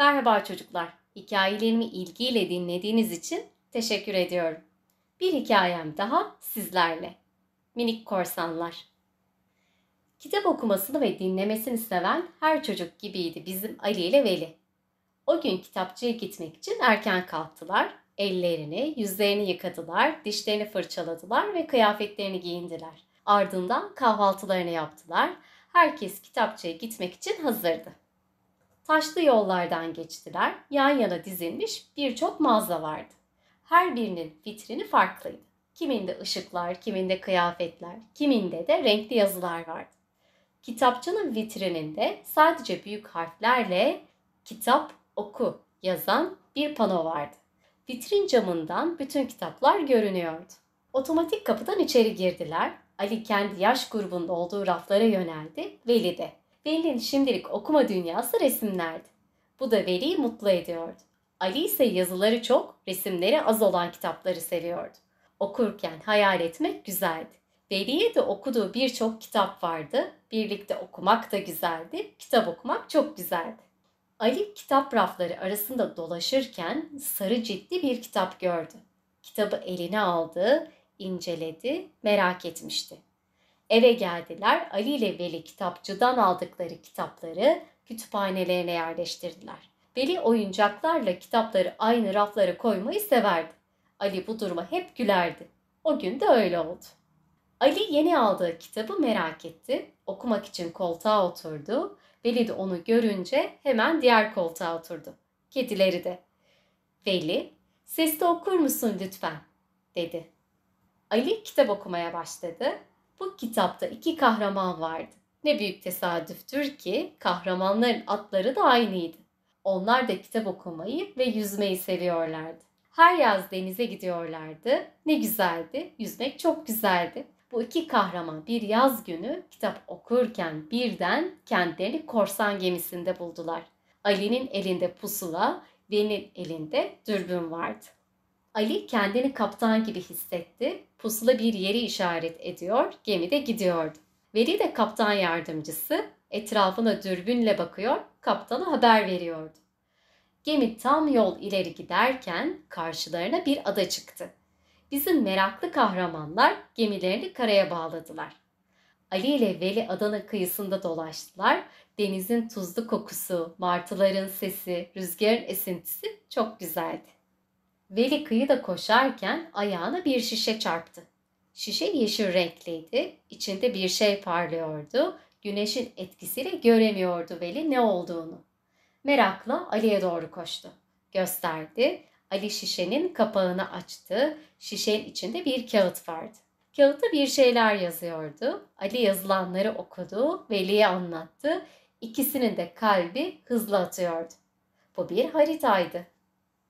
Merhaba çocuklar. Hikayelerimi ilgiyle dinlediğiniz için teşekkür ediyorum. Bir hikayem daha sizlerle. Minik korsanlar. Kitap okumasını ve dinlemesini seven her çocuk gibiydi bizim Ali ile Veli. O gün kitapçıya gitmek için erken kalktılar. Ellerini, yüzlerini yıkadılar, dişlerini fırçaladılar ve kıyafetlerini giyindiler. Ardından kahvaltılarını yaptılar. Herkes kitapçıya gitmek için hazırdı taşlı yollardan geçtiler. Yan yana dizilmiş birçok mağaza vardı. Her birinin vitrini farklıydı. Kiminde ışıklar, kiminde kıyafetler, kiminde de renkli yazılar vardı. Kitapçının vitrininde sadece büyük harflerle kitap oku yazan bir pano vardı. Vitrin camından bütün kitaplar görünüyordu. Otomatik kapıdan içeri girdiler. Ali kendi yaş grubunda olduğu raflara yöneldi, Veli de. Veli'nin şimdilik okuma dünyası resimlerdi. Bu da Veli'yi mutlu ediyordu. Ali ise yazıları çok, resimleri az olan kitapları seviyordu. Okurken hayal etmek güzeldi. Veli'ye de okuduğu birçok kitap vardı. Birlikte okumak da güzeldi. Kitap okumak çok güzeldi. Ali kitap rafları arasında dolaşırken sarı ciltli bir kitap gördü. Kitabı eline aldı, inceledi, merak etmişti. Eve geldiler, Ali ile Veli kitapçıdan aldıkları kitapları kütüphanelerine yerleştirdiler. Veli oyuncaklarla kitapları aynı raflara koymayı severdi. Ali bu duruma hep gülerdi. O gün de öyle oldu. Ali yeni aldığı kitabı merak etti. Okumak için koltuğa oturdu. Veli de onu görünce hemen diğer koltuğa oturdu. Kedileri de. Veli, sesli okur musun lütfen? dedi. Ali kitap okumaya başladı. Bu kitapta iki kahraman vardı. Ne büyük tesadüftür ki kahramanların atları da aynıydı. Onlar da kitap okumayı ve yüzmeyi seviyorlardı. Her yaz denize gidiyorlardı. Ne güzeldi. Yüzmek çok güzeldi. Bu iki kahraman bir yaz günü kitap okurken birden kendilerini korsan gemisinde buldular. Ali'nin elinde pusula, Ben'in elinde dürbün vardı. Ali kendini kaptan gibi hissetti. Pusula bir yeri işaret ediyor, gemi de gidiyordu. Veli de kaptan yardımcısı, etrafına dürbünle bakıyor, kaptana haber veriyordu. Gemi tam yol ileri giderken karşılarına bir ada çıktı. Bizim meraklı kahramanlar gemilerini karaya bağladılar. Ali ile Veli adanın kıyısında dolaştılar. Denizin tuzlu kokusu, martıların sesi, rüzgarın esintisi çok güzeldi. Veli kıyıda koşarken ayağına bir şişe çarptı. Şişe yeşil renkliydi, içinde bir şey parlıyordu. Güneşin etkisiyle göremiyordu Veli ne olduğunu. Merakla Ali'ye doğru koştu. Gösterdi. Ali şişenin kapağını açtı. Şişenin içinde bir kağıt vardı. Kağıtta bir şeyler yazıyordu. Ali yazılanları okudu, Veli'ye anlattı. İkisinin de kalbi hızlı atıyordu. Bu bir haritaydı.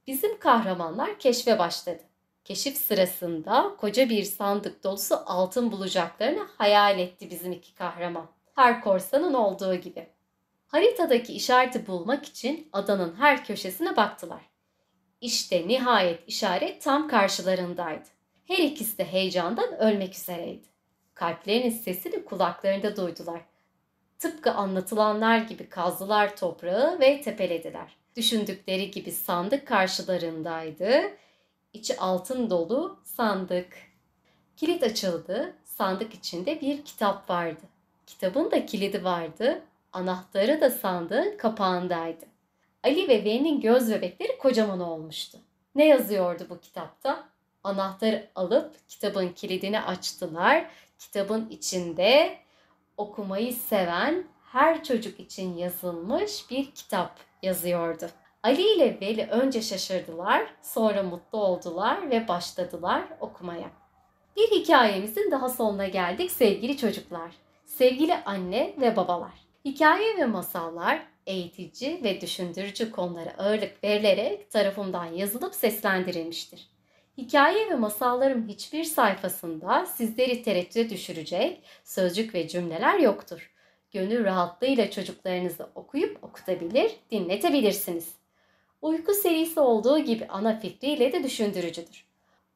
Bizim kahramanlar keşfe başladı. Keşif sırasında koca bir sandık dolusu altın bulacaklarını hayal etti bizim iki kahraman. Her korsanın olduğu gibi. Haritadaki işareti bulmak için adanın her köşesine baktılar. İşte nihayet işaret tam karşılarındaydı. Her ikisi de heyecandan ölmek üzereydi. Kalplerinin sesini kulaklarında duydular. Tıpkı anlatılanlar gibi kazdılar toprağı ve tepelediler. Düşündükleri gibi sandık karşılarındaydı. İçi altın dolu sandık. Kilit açıldı. Sandık içinde bir kitap vardı. Kitabın da kilidi vardı. Anahtarı da sandığın kapağındaydı. Ali ve V'nin göz bebekleri kocaman olmuştu. Ne yazıyordu bu kitapta? Anahtarı alıp kitabın kilidini açtılar. Kitabın içinde okumayı seven her çocuk için yazılmış bir kitap yazıyordu. Ali ile Veli önce şaşırdılar, sonra mutlu oldular ve başladılar okumaya. Bir hikayemizin daha sonuna geldik sevgili çocuklar, sevgili anne ve babalar. Hikaye ve masallar eğitici ve düşündürücü konulara ağırlık verilerek tarafımdan yazılıp seslendirilmiştir. Hikaye ve masallarım hiçbir sayfasında sizleri tereddüte düşürecek sözcük ve cümleler yoktur gönül rahatlığıyla çocuklarınızı okuyup okutabilir, dinletebilirsiniz. Uyku serisi olduğu gibi ana fikriyle de düşündürücüdür.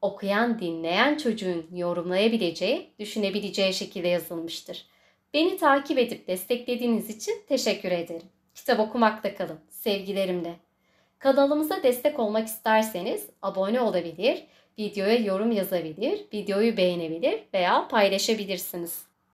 Okuyan, dinleyen çocuğun yorumlayabileceği, düşünebileceği şekilde yazılmıştır. Beni takip edip desteklediğiniz için teşekkür ederim. Kitap okumakta kalın. Sevgilerimle. Kanalımıza destek olmak isterseniz abone olabilir, videoya yorum yazabilir, videoyu beğenebilir veya paylaşabilirsiniz.